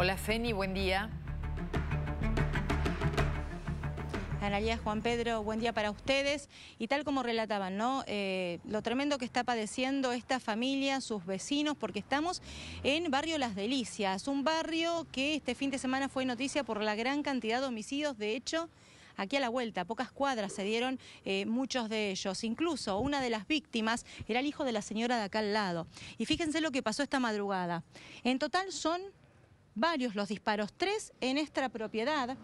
Hola, Feni, buen día. Analía Juan Pedro, buen día para ustedes. Y tal como relataban, ¿no? Eh, lo tremendo que está padeciendo esta familia, sus vecinos, porque estamos en barrio Las Delicias, un barrio que este fin de semana fue noticia por la gran cantidad de homicidios. De hecho, aquí a la vuelta, pocas cuadras se dieron eh, muchos de ellos. Incluso una de las víctimas era el hijo de la señora de acá al lado. Y fíjense lo que pasó esta madrugada. En total son varios los disparos, tres en esta propiedad,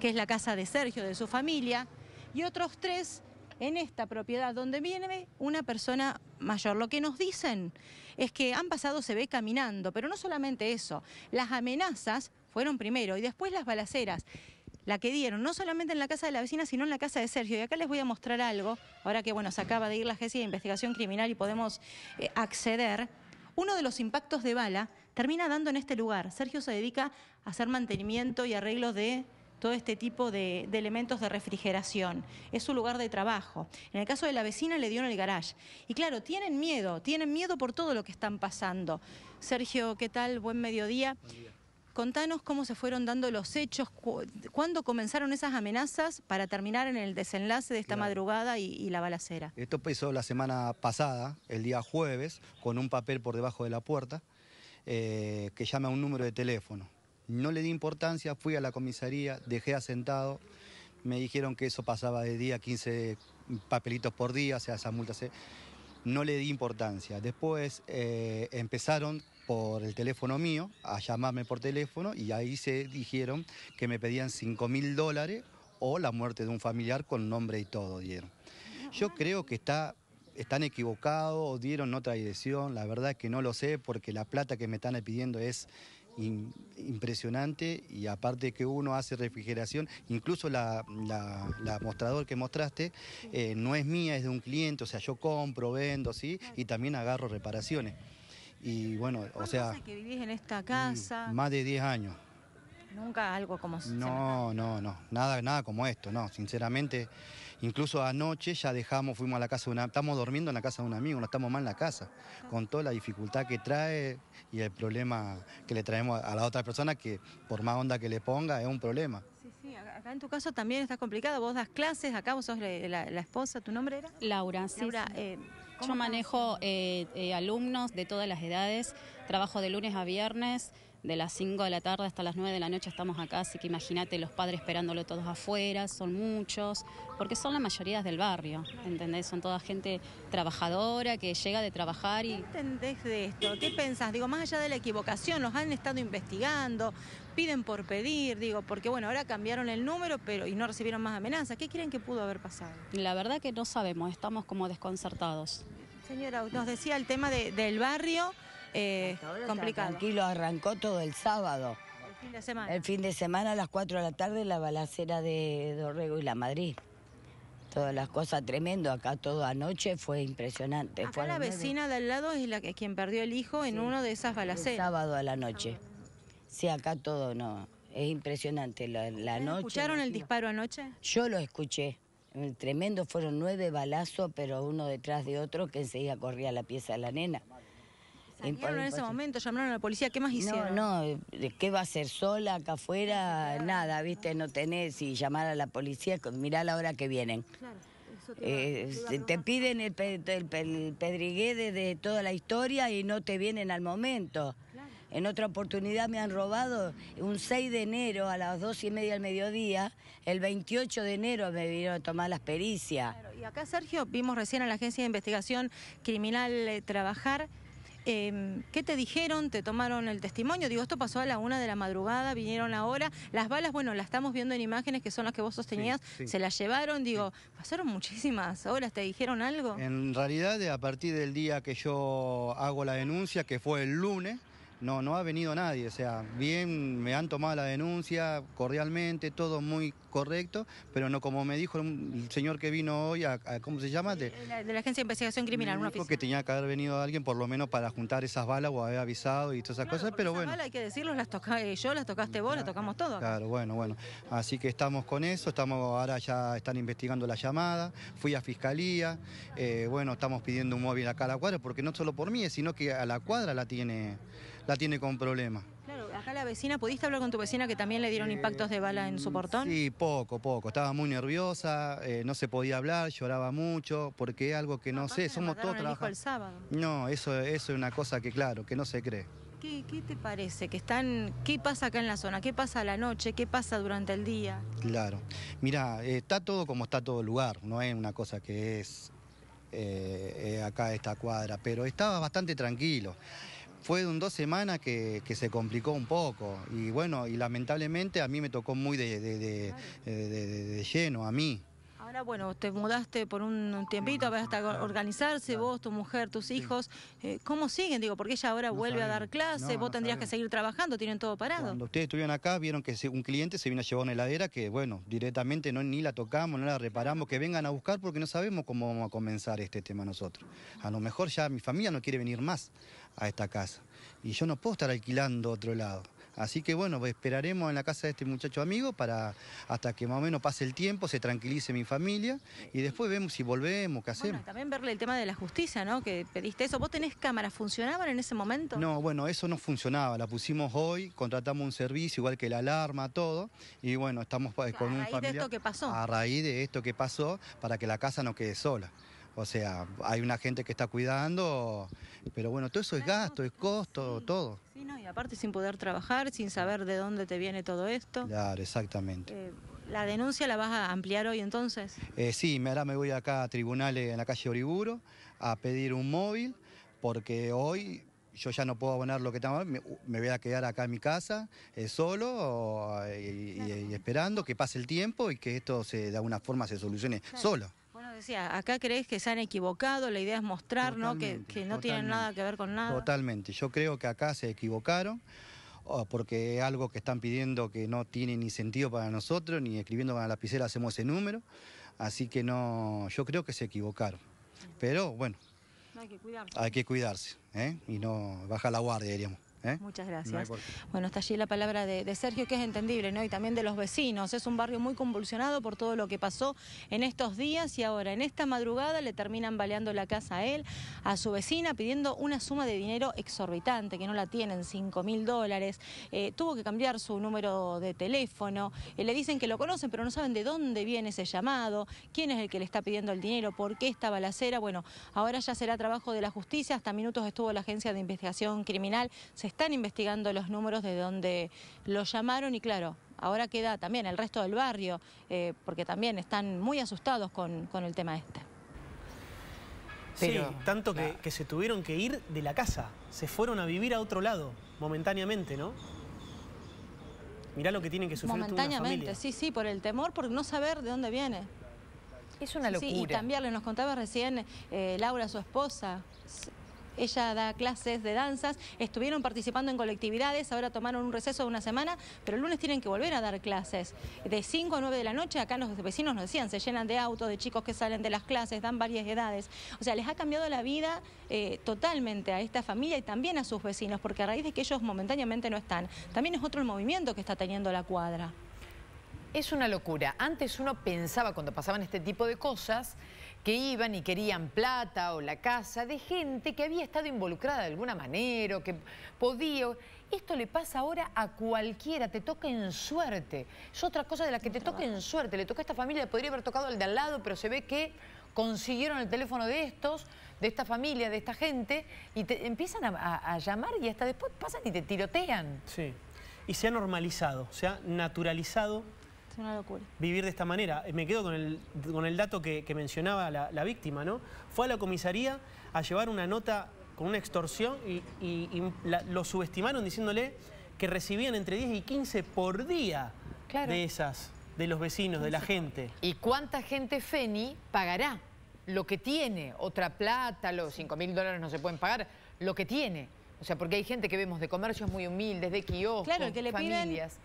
que es la casa de Sergio, de su familia, y otros tres en esta propiedad donde viene una persona mayor. Lo que nos dicen es que han pasado, se ve caminando, pero no solamente eso, las amenazas fueron primero y después las balaceras, la que dieron, no solamente en la casa de la vecina, sino en la casa de Sergio. Y acá les voy a mostrar algo, ahora que bueno, se acaba de ir la agencia de investigación criminal y podemos eh, acceder. Uno de los impactos de bala termina dando en este lugar. Sergio se dedica a hacer mantenimiento y arreglo de todo este tipo de, elementos de refrigeración. Es su lugar de trabajo. En el caso de la vecina le dio en el garage. Y claro, tienen miedo, tienen miedo por todo lo que están pasando. Sergio, ¿qué tal? Buen mediodía contanos cómo se fueron dando los hechos, cuándo comenzaron esas amenazas para terminar en el desenlace de esta madrugada y, la balacera. Esto empezó la semana pasada, el día jueves, con un papel por debajo de la puerta eh, que llama a un número de teléfono. No le di importancia, fui a la comisaría, dejé asentado, me dijeron que eso pasaba de día 15 papelitos por día, o sea, esa multa se no le di importancia. Después eh, empezaron por el teléfono mío a llamarme por teléfono y ahí se dijeron que me pedían 5 mil dólares o la muerte de un familiar con nombre y todo dieron. Yo creo que está, están equivocados, dieron otra dirección, la verdad es que no lo sé porque la plata que me están pidiendo es impresionante y aparte que uno hace refrigeración, incluso la, mostrador que mostraste eh, no es mía, es de un cliente, o sea, yo compro, vendo, ¿sí? Y también agarro reparaciones. Y bueno, o sea... que vivís en esta casa? Mm, más de 10 años. Nunca algo como... No, no, no, nada, nada como esto, no, sinceramente. Incluso anoche ya dejamos, fuimos a la casa de una... Estamos durmiendo en la casa de un amigo, no estamos mal en la casa, con toda la dificultad que trae y el problema que le traemos a la otra persona, que por más onda que le ponga, es un problema. Sí, sí, acá en tu caso también está complicado, vos das clases, acá vos sos la, esposa, ¿tu nombre era? Laura, sí. Eh, yo manejo eh, eh, alumnos de todas las edades, trabajo de lunes a viernes, de las 5 de la tarde hasta las 9 de la noche estamos acá, así que imagínate los padres esperándolo todos afuera, son muchos, porque son la mayoría del barrio, ¿entendés? Son toda gente trabajadora que llega de trabajar y... ¿Qué entendés de esto? ¿Qué pensás? Digo, más allá de la equivocación, los han estado investigando, piden por pedir, digo, porque bueno, ahora cambiaron el número pero y no recibieron más amenazas. ¿Qué creen que pudo haber pasado? La verdad que no sabemos, estamos como desconcertados. Señora, nos decía el tema del barrio. Eh, complicado. Tranquilo, arrancó todo el sábado. El fin de semana. El fin de semana a las 4 de la tarde la balacera de Dorrego y la Madrid. Todas las cosas tremendo, acá todo anoche fue impresionante. fue la vecina de... al lado es la que quien perdió el hijo en uno de esas balaceras. sábado a la noche. Sí, acá todo no. Es impresionante la, noche. ¿Escucharon el disparo anoche? Yo lo escuché. tremendo fueron nueve balazos, pero uno detrás de otro que enseguida corría la pieza de la nena en ese momento, llamaron a la policía, ¿qué más hicieron? No, no, ¿qué va a hacer sola acá afuera? Nada, viste, no tenés y llamar a la policía, mirá la hora que vienen. te eh, piden el, el, de toda la historia y no te vienen al momento. En otra oportunidad me han robado un 6 de enero a las 2 y media al mediodía, el 28 de enero me vinieron a tomar las pericias. Y acá, Sergio, vimos recién a la Agencia de Investigación Criminal eh, trabajar Em, ¿Qué te dijeron? ¿Te tomaron el testimonio? Digo, esto pasó a la una de la madrugada, vinieron ahora. Las balas, bueno, las estamos viendo en imágenes que son las que vos sostenías, se las llevaron. Digo, pasaron muchísimas horas, ¿te dijeron algo? En realidad, a partir del día que yo hago la denuncia, que fue el lunes, no, no ha venido nadie, o sea, bien me han tomado la denuncia cordialmente, todo muy correcto, pero no como me dijo el señor que vino hoy, ¿cómo se llama? De, la, Agencia de Investigación Criminal, una que tenía que haber venido alguien por lo menos para juntar esas balas o haber avisado y todas esas cosas, pero bueno. balas hay que decirlo, las tocaste eh, yo, las tocaste vos, las tocamos todos. Claro, bueno, bueno. Así que estamos con eso, estamos ahora ya están investigando la llamada, fui a fiscalía, eh, bueno, estamos pidiendo un móvil acá a la cuadra, porque no solo por mí, sino que a la cuadra la tiene la tiene con problemas. Claro, acá la vecina, ¿pudiste hablar con tu vecina que también le dieron impactos de bala en su portón? Sí, poco, poco. Estaba muy nerviosa, eh, no se podía hablar, lloraba mucho, porque es algo que no sé, somos todos trabajadores. No, eso, eso es una cosa que, claro, que no se cree. ¿Qué, te parece? ¿Que están, ¿Qué pasa acá en la zona? ¿Qué pasa a la noche? ¿Qué pasa durante el día? Claro. Mira, está todo como está todo el lugar, no es una cosa que es eh, eh, acá esta cuadra, pero estaba bastante tranquilo. Fue en dos semanas que, se complicó un poco. Y bueno, y lamentablemente a mí me tocó muy de, de eh, lleno, a mí. Ahora, bueno, te mudaste por un tiempito, a hasta organizarse, vos, tu mujer, tus hijos, eh, ¿cómo siguen? Digo, porque ella ahora vuelve a dar clase, vos tendrías que seguir trabajando, tienen todo parado. Cuando ustedes estuvieron acá, vieron que un cliente se vino a llevar una heladera que, bueno, directamente no ni la tocamos, no la reparamos, que vengan a buscar porque no sabemos cómo vamos a comenzar este tema nosotros. A lo mejor ya mi familia no quiere venir más a esta casa y yo no puedo estar alquilando otro lado. Así que bueno, esperaremos en la casa de este muchacho amigo para hasta que más o menos pase el tiempo, se tranquilice mi familia y después vemos si volvemos, qué hacemos. también verle el tema de la justicia, ¿no? Que pediste eso. ¿Vos tenés cámaras? ¿Funcionaban en ese momento? No, bueno, eso no funcionaba. La pusimos hoy, contratamos un servicio, igual que la alarma, todo. Y bueno, estamos eh, con un familiar... A raíz de esto que pasó. A raíz de esto que pasó, para que la casa no quede sola. O sea, hay una gente que está cuidando, pero bueno, todo eso es gasto, es costo, todo. Sí, no, y aparte sin poder trabajar, sin saber de dónde te viene todo esto. Claro, exactamente. Eh, ¿La denuncia la vas a ampliar hoy entonces? Eh, sí, ahora me voy acá a tribunales en la calle Oriburo a pedir un móvil, porque hoy yo ya no puedo abonar lo que tengo, me, voy a quedar acá en mi casa eh, solo y, esperando que pase el tiempo y que esto se, de alguna forma se solucione solo acá crees que se han equivocado, la idea es mostrar ¿no? que, no tienen nada que ver con nada. Totalmente, yo creo que acá se equivocaron porque es algo que están pidiendo que no tiene ni sentido para nosotros, ni escribiendo con la lapicera hacemos ese número, así que no, yo creo que se equivocaron. Pero bueno, hay que cuidarse, ¿eh? y no bajar la guardia, diríamos. ¿Eh? Muchas gracias. bueno, está allí la palabra de, Sergio, que es entendible, ¿no? Y también de los vecinos. Es un barrio muy convulsionado por todo lo que pasó en estos días y ahora, en esta madrugada, le terminan baleando la casa a él, a su vecina, pidiendo una suma de dinero exorbitante, que no la tienen, 5 mil dólares. Eh, tuvo que cambiar su número de teléfono. Eh, le dicen que lo conocen, pero no saben de dónde viene ese llamado, quién es el que le está pidiendo el dinero, por qué esta balacera. Bueno, ahora ya será trabajo de la justicia. Hasta minutos estuvo la Agencia de Investigación Criminal están investigando los números de donde lo llamaron y claro, ahora queda también el resto del barrio, eh, porque también están muy asustados con, el tema este. sí, tanto que, se tuvieron que ir de la casa, se fueron a vivir a otro lado, momentáneamente, ¿no? Mirá lo que tienen que sufrir Momentáneamente, sí, sí, por el temor, por no saber de dónde viene. Es una locura. Sí, y cambiarle, nos contaba recién eh, Laura, su esposa, ella da clases de danzas, estuvieron participando en colectividades, ahora tomaron un receso de una semana, pero el lunes tienen que volver a dar clases. De 5 a 9 de la noche, acá los vecinos nos decían, se llenan de autos, de chicos que salen de las clases, dan varias edades. O sea, les ha cambiado la vida eh, totalmente a esta familia y también a sus vecinos, porque a raíz de que ellos momentáneamente no están, también es otro el movimiento que está teniendo la cuadra. Es una locura. Antes uno pensaba, cuando pasaban este tipo de cosas, que iban y querían plata o la casa de gente que había estado involucrada de alguna manera o que podía. Esto le pasa ahora a cualquiera, te toca en suerte. Es otra cosa de la que te toca en suerte. Le toca a esta familia, podría haber tocado al de al lado, pero se ve que consiguieron el teléfono de estos, de esta familia, de esta gente, y te empiezan a, a llamar y hasta después pasan y te tirotean. Sí, y se ha normalizado, se ha naturalizado una locura. Vivir de esta manera. Eh, me quedo con el, con el dato que, mencionaba la, víctima, ¿no? Fue a la comisaría a llevar una nota con una extorsión y, lo subestimaron diciéndole que recibían entre 10 y 15 por día de esas, de los vecinos, de la gente. ¿Y cuánta gente FENI pagará? Lo que tiene, otra plata, los 5 mil dólares no se pueden pagar, lo que tiene. O sea, porque hay gente que vemos de comercios muy humildes, de kioscos, claro, familias.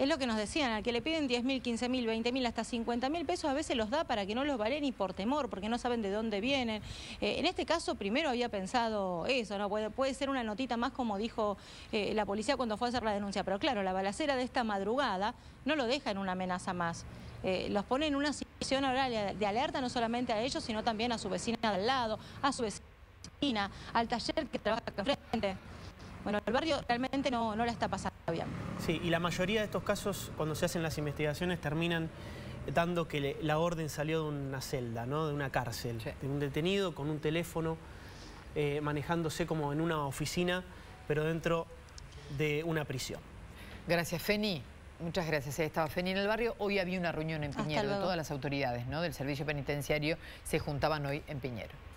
Es lo que nos decían, al que le piden 10 mil, 15 mil, 20 mil, hasta 50 mil pesos, a veces los da para que no los valen y por temor, porque no saben de dónde vienen. Eh, en este caso, primero había pensado eso, ¿no? Puede, ser una notita más, como dijo eh, la policía cuando fue a hacer la denuncia. Pero claro, la balacera de esta madrugada no lo deja en una amenaza más. Eh, los pone en una situación ahora de alerta no solamente a ellos, sino también a su vecina de al lado, a su vecina, al taller que trabaja enfrente bueno, el barrio realmente no, no la está pasando bien. Sí, y la mayoría de estos casos, cuando se hacen las investigaciones, terminan dando que la orden salió de una celda, ¿no? de una cárcel, de un detenido con un teléfono, eh, manejándose como en una oficina, pero dentro de una prisión. Gracias, Feni. Muchas gracias. Estaba Feni en el barrio. Hoy había una reunión en Piñero. Todas las autoridades ¿no? del servicio penitenciario se juntaban hoy en Piñero.